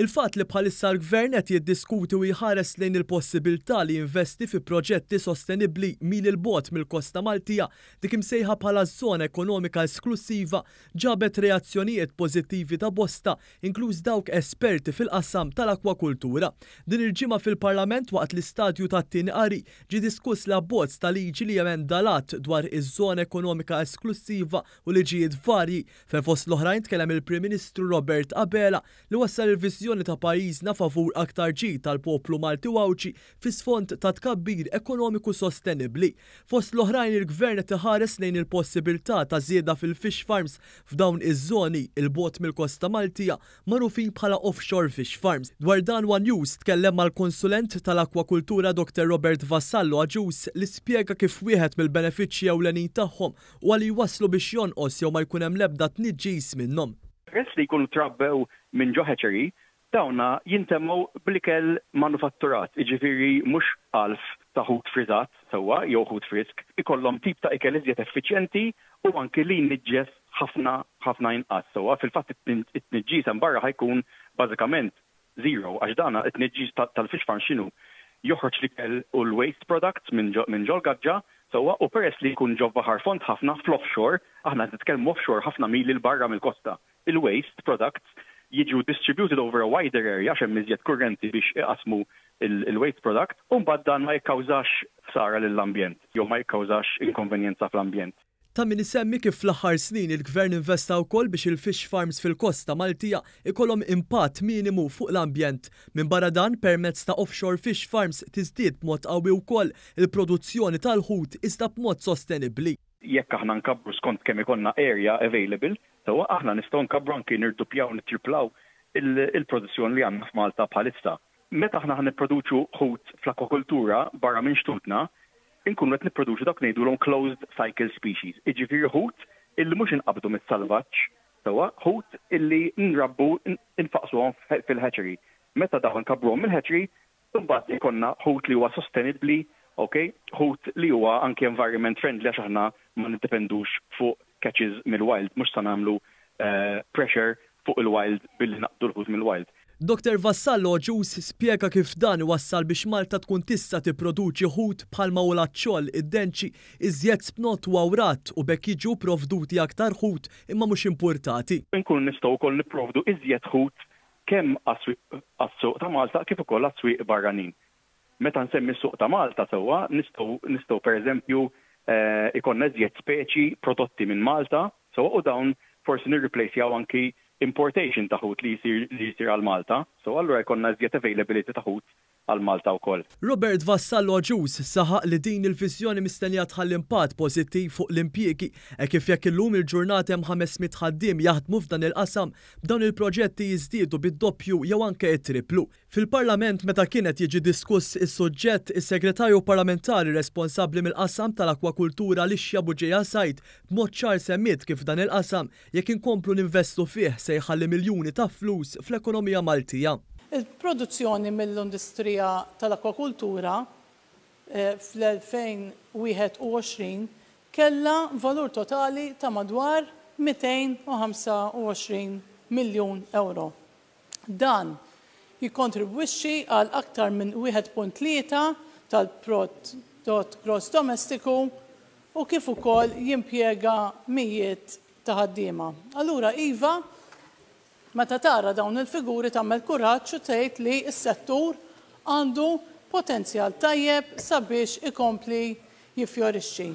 Il-fat li bħalissa l-gvern qed jiddiskuti u jħares lejn il-possibilità li investi fi proġetti sostenibbli mil il-bot mill-Kosta Maltija dik imsejħa bħala żona ekonomika esklusiva ġabet reazzjonijiet pożittivi ta' bosta, inkluż dawk esperti fil-qassam tal-akwakultura. Din il-ġimgħa fil-Parlament waqt l-istadju ta' tieni qari ġi diskuss la bozz ta' liġi li jemendalat dwar iż-żona ekonomika esklusiva u liġijiet varji fejn fost l-oħrajn tkellem il-Prim Ministru Robert Abela li wassal il vizjon l ta' pajjiżna favur aktar ġi tal-poplu Malti wawċi fis sfond ta' tkabbir ekonomiku sostenibli. Fost l-oħrajn il-gvern tiħares lejn il-possibilità ta' zieda fil-fish farms f'dawn iż-żoni il-bot mill-Kosta Maltija marufin bħala offshore fish farms. Dwar dan One News tkellem mal-konsulent tal-akwakultura Dr. Robert Vassallo Aġus li spjega kif wieħed mill-benefiċċji ewlenin tagħhom u għal waslu biex jonqos jew ma jkun hemm lebda tniġġis minnhom. Għess li jkunu trabbew minn ġoħeċeri, dawna jintemmu blikel manufatturat, iġifiri mux alf hut frizzat, sewa, jew hut frisk, ikollhom tip ta' ikel iżjed effiċjenti u anki li nġess ħafna ħafna inqas. Sewa, fil-fatt it-tniġġis barra ħajkun bażikament zero, għax dana it-tniġġis tal-fixfan xinu Joħroċ li kell u l-waste products minn ġol gaġġa, sewa, u peress li jkun ġobba font ħafna fl-offshore, aħna nitkellmu offshore ħafna mil il-barra mill-kosta. Il-waste products jiġu distributed over a wider area xem miżjed kurrenti biex iqasmu il-waste product, un bad dan ma jikkawżax sara lill-ambjent, jew ma jikkawżax inkonvenjenza fl-ambjent. Ta' min isemmi kif fl-aħħar snin il-gvern investa wkoll biex il-fish farms fil-kosta Maltija ikolom impatt minimu fuq l-ambjent. Minn barra dan permezz ta' offshore fish farms tiżdied għawi qawwi wkoll il-produzzjoni tal-ħut iżda b'mod sostenibbli jekk aħna nkabru skont kemm ikonna area available, so aħna nistgħu nkabru anki nirdupjaw nittriplaw il-produzzjoni li għandna f'Malta bħalissa. Meta aħna ħan nipproduċu ħut fl-akwakultura barra minn xtutna, inkunu qed nipproduċu dak ngħidulhom closed cycle species. Iġifieri ħut illi mhux inqabdu mit-salvaġġ, sewa ħut illi nrabbu infaqsuhom fil-hatchery. Meta dawn nkabruhom mill-hatchery, imbagħad ikonna ħut li huwa sostenibbli ok? Hut li huwa anke environment friendly għax aħna ma niddependux fuq catches mill-wild, mhux sa nagħmlu uh, pressure fuq il-wild billi naqdu l-ħut mill-wild. Dr. Vassallo ġus spiega kif dan wassal biex Malta tkun tista tipproduċi ħut bħalma u laċċol id-denċi iżjed spnot u awrat u bekk jiġu provduti aktar ħut imma mhux importati. Inkun nistgħu wkoll nipprovdu iżjed ħut kemm għas ta' Malta kif ukoll kol barranin meta nsemmi suq ta' Malta sewwa nistgħu pereżempju eh, ikonna żjed speċi prodotti minn Malta sewwa u dawn forsi nirriplacjaw anki importation ta' ħut li jsir għal Malta. So allura jkollna żjed availability ta' ħut għal Malta koll. Robert Vassallo Ġus saħaq li din il-vizjoni mistennija tħall impatt pożittiv fuq l-impjiegi e kif jekk illum il ġurnata hemm 500 ħaddiem jaħdmu f'dan il-qasam dawn il-proġetti jiżdiedu bid-doppju jew anke it-triplu. Fil-Parlament meta kienet jiġi diskuss is-suġġett is-segretarju parlamentari responsabbli mill-qasam tal-akwakultura li xjabuġija sajt b'mod ċar semmiet kif dan il-qasam jekk inkomplu ninvestu fih se jħalli miljuni ta' flus fl-ekonomija Maltija. Il-produzzjoni mill-industrija tal-akwakultura eh, fl-2021 kella valur totali ta' madwar 225 miljon euro. Dan jikontribwixi għal aktar minn 1.3 tal-prodott gross domestiku u kif ukoll jimpjega mijiet ta' ħaddiema. Allura iva Meta tara dawn il-figuri tagħmel kuraġġ u tgħid li s-settur għandu potenzjal tajjeb sabiex ikompli jifjorixxi.